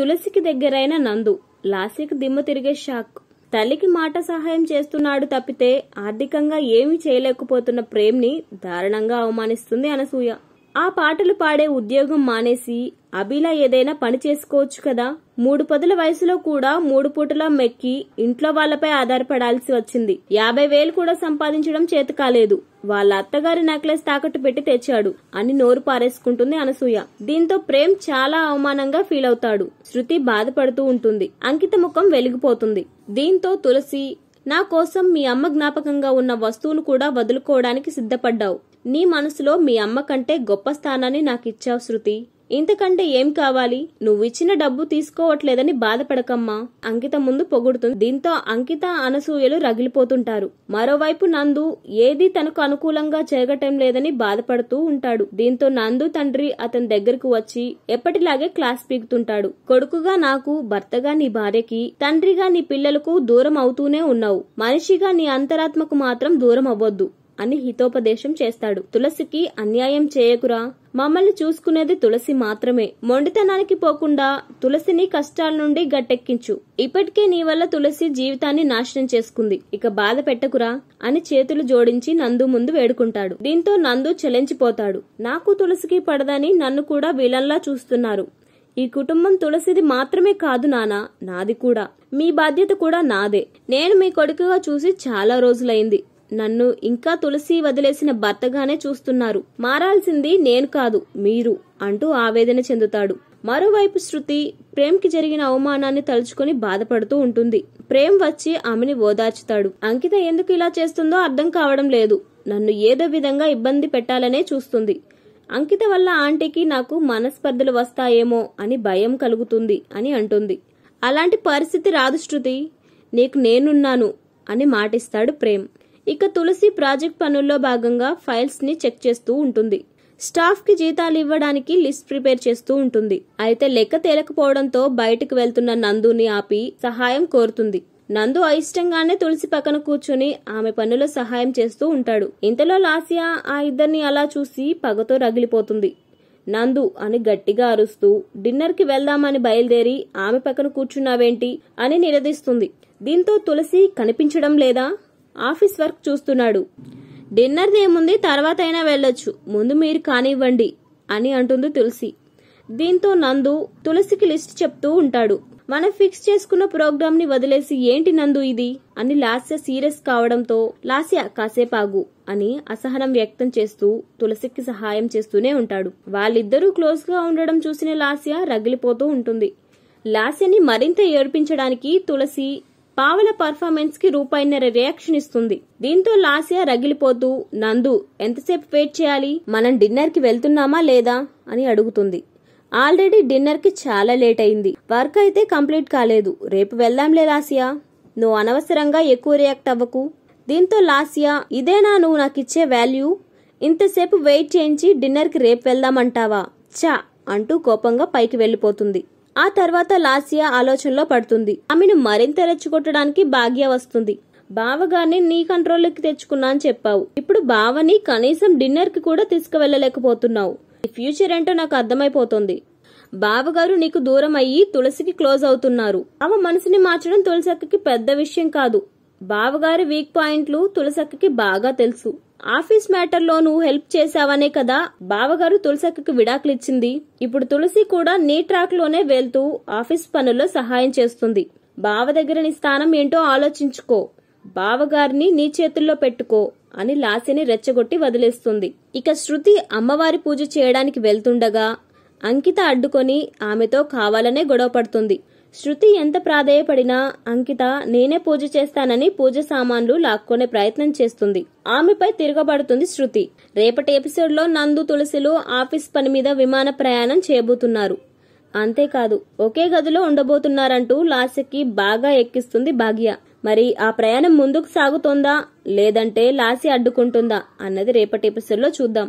తులసికి దగ్గరైన నందు లాసికి దిమ్మ తిరిగే షాక్ తల్లికి మాట సహాయం చేస్తున్నాడు తప్పితే ఆర్థికంగా ఏమీ చేయలేకపోతున్న ప్రేమ్ని దారుణంగా అవమానిస్తుంది అనసూయ ఆ పాటలు పాడే ఉద్యోగం మానేసి అభిలా ఏదైనా పని చేసుకోవచ్చు కదా మూడు పదుల వయసులో కూడా మూడు పూటల మెక్కి ఇంట్లో వాళ్లపై ఆధారపడాల్సి వచ్చింది యాభై వేలు కూడా సంపాదించడం చేతి కాలేదు వాళ్ళ అత్తగారి నెక్లెస్ తాకట్టు పెట్టి తెచ్చాడు అని నోరు పారేసుకుంటుంది అనసూయ దీంతో ప్రేమ్ చాలా అవమానంగా ఫీల్ అవుతాడు శృతి బాధపడుతూ ఉంటుంది అంకిత ముఖం వెలిగిపోతుంది దీంతో తులసి నా కోసం మీ అమ్మ జ్ఞాపకంగా ఉన్న వస్తువులు కూడా వదులుకోవడానికి సిద్ధపడ్డావు నీ మనసులో మీ అమ్మ కంటే గొప్ప స్థానాన్ని నాకిచ్చావు శృతి ఇంతకంటే ఏం కావాలి నువ్వు ఇచ్చిన డబ్బు తీసుకోవట్లేదని బాధపడకమ్మా అంకిత ముందు పొగుడుతుంది దీంతో అంకిత అనసూయలు రగిలిపోతుంటారు మరోవైపు నందు ఏది తనకు అనుకూలంగా చేయగటం లేదని బాధపడుతూ ఉంటాడు దీంతో నందు తండ్రి అతని దగ్గరకు వచ్చి ఎప్పటిలాగే క్లాస్ పీకుతుంటాడు కొడుకుగా నాకు భర్తగా నీ భార్యకి తండ్రిగా నీ పిల్లలకు దూరం అవుతూనే ఉన్నావు మనిషిగా నీ అంతరాత్మకు మాత్రం దూరం అవ్వద్దు అని హితోపదేశం చేస్తాడు తులసికి అన్యాయం చేయకురా మమ్మల్ని చూసుకునేది తులసి మాత్రమే మొండితనానికి పోకుండా తులసిని కష్టాల నుండి గట్టెక్కించు ఇప్పటికే నీ వల్ల తులసి జీవితాన్ని నాశనం చేసుకుంది ఇక బాధ పెట్టకురా అని చేతులు జోడించి నందు ముందు వేడుకుంటాడు దీంతో నందు చెలించిపోతాడు నాకు తులసికి పడదని నన్ను కూడా వీలల్లా చూస్తున్నారు ఈ కుటుంబం తులసిది మాత్రమే కాదు నానా నాది కూడా మీ బాధ్యత కూడా నాదే నేను మీ కొడుకుగా చూసి చాలా రోజులైంది నన్ను ఇంకా తులసి వదిలేసిన భర్తగానే చూస్తున్నారు మారాల్సింది నేను కాదు మీరు అంటూ ఆవేదన చెందుతాడు మరోవైపు శృతి ప్రేమ్కి జరిగిన అవమానాన్ని తలుచుకుని బాధపడుతూ ఉంటుంది ప్రేమ్ వచ్చి ఆమెని ఓదార్చుతాడు అంకిత ఎందుకు ఇలా చేస్తుందో అర్థం కావడం లేదు నన్ను ఏదో విధంగా ఇబ్బంది పెట్టాలనే చూస్తుంది అంకిత వల్ల ఆంటీకి నాకు మనస్పర్ధలు వస్తాయేమో అని భయం కలుగుతుంది అని అంటుంది అలాంటి పరిస్థితి రాదు శృతి నీకు నేనున్నాను అని మాటిస్తాడు ప్రేమ్ ఇక తులసి ప్రాజెక్ట్ పనుల్లో భాగంగా ఫైల్స్ని చెక్ చేస్తూ ఉంటుంది స్టాఫ్కి జీతాలు ఇవ్వడానికి లిస్ట్ ప్రిపేర్ చేస్తూ ఉంటుంది అయితే లెక్క తేలకపోవడంతో బయటకు వెళ్తున్న నందుని ఆపి సహాయం కోరుతుంది నందు అయిష్టంగానే తులసి పక్కన కూర్చుని ఆమె పనుల సహాయం చేస్తూ ఉంటాడు ఇంతలో లాసియా ఆ ఇద్దరిని అలా చూసి పగతో రగిలిపోతుంది నందు అని గట్టిగా అరుస్తూ డిన్నర్కి వెళ్దామని బయలుదేరి ఆమె పక్కన కూర్చున్నావేంటి అని నిలదీస్తుంది దీంతో తులసి కనిపించడం లేదా ఆఫీస్ వర్క్ చూస్తున్నాడు డిన్నర్ది ఏముంది తర్వాత అయినా వెళ్ళొచ్చు ముందు మీరు కానివ్వండి అని అంటుంది తులసి దీంతో నందు తులసికి లిస్ట్ చెప్తూ ఉంటాడు మనం ఫిక్స్ చేసుకున్న ప్రోగ్రామ్ ని వదిలేసి ఏంటి నందు ఇది అని లాస్య సీరియస్ కావడంతో లాస్య కాసేపాగు అని అసహనం వ్యక్తం చేస్తూ తులసికి సహాయం చేస్తూనే ఉంటాడు వాళ్ళిద్దరూ క్లోజ్ గా ఉండడం చూసిన లాస్య రగిలిపోతూ ఉంటుంది లాస్యని మరింత ఏడ్పించడానికి తులసి పావల కి రూపాయిన్నర రియాక్షన్ ఇస్తుంది దీంతో లాసియా రగిలిపోతూ నందు ఎంతసేపు వెయిట్ చేయాలి మనం డిన్నర్కి వెళ్తున్నామా లేదా అని అడుగుతుంది ఆల్రెడీ డిన్నర్కి చాలా లేట్ అయింది వర్క్ అయితే కంప్లీట్ కాలేదు రేపు వెళ్దాంలే లాసియా నువ్వు అనవసరంగా ఎక్కువ రియాక్ట్ అవ్వకు దీంతో లాసియా ఇదేనా నువ్వు నాకిచ్చే వాల్యూ ఇంతసేపు వెయిట్ చేయించి డిన్నర్కి రేపు వెళ్దామంటావా చా అంటూ కోపంగా పైకి వెళ్ళిపోతుంది ఆ తర్వాత లాసియా ఆలోచనలో పడుతుంది ఆమెను మరింత రెచ్చగొట్టడానికి భాగ్య వస్తుంది బావగారిని నీ కంట్రోల్లోకి తెచ్చుకున్నా అని చెప్పావు ఇప్పుడు బావని కనీసం డిన్నర్కి కూడా తీసుకువెళ్ళలేకపోతున్నావు నీ ఫ్యూచర్ ఏంటో నాకు అర్థమైపోతుంది బావగారు నీకు దూరం అయ్యి తులసికి క్లోజ్ అవుతున్నారు ఆమె మనసుని మార్చడం తులసక్కకి పెద్ద విషయం కాదు బావగారి వీక్ పాయింట్లు తులసక్కకి బాగా తెలుసు ఆఫీస్ మ్యాటర్లోనూ హెల్ప్ చేశావనే కదా బావగారు తులసక్కకి విడాకులిచ్చింది ఇప్పుడు తులసి కూడా నీ ట్రాక్లోనే వెళ్తూ ఆఫీస్ పనుల్లో సహాయం చేస్తుంది బావ దగ్గర నీ స్థానం ఏంటో ఆలోచించుకో బావగారిని నీ చేతుల్లో పెట్టుకో అని లాసిని రెచ్చగొట్టి వదిలేస్తుంది ఇక శృతి అమ్మవారి పూజ చేయడానికి వెళ్తుండగా అంకిత అడ్డుకొని ఆమెతో కావాలనే గొడవ పడుతుంది శృతి ఎంత ప్రాధేయపడినా అంకిత నేనే పూజ చేస్తానని పూజ సామాన్లు లాక్కునే ప్రయత్నం చేస్తుంది ఆమెపై తిరగబడుతుంది శృతి రేపటి ఎపిసోడ్లో నందు తులసిలు ఆఫీస్ పని మీద విమాన ప్రయాణం చేయబోతున్నారు అంతేకాదు ఒకే గదిలో ఉండబోతున్నారంటూ లాస్యకి బాగా ఎక్కిస్తుంది భాగ్య మరి ఆ ప్రయాణం ముందుకు సాగుతోందా లేదంటే లాసి అడ్డుకుంటుందా అన్నది రేపటి ఎపిసోడ్లో చూద్దాం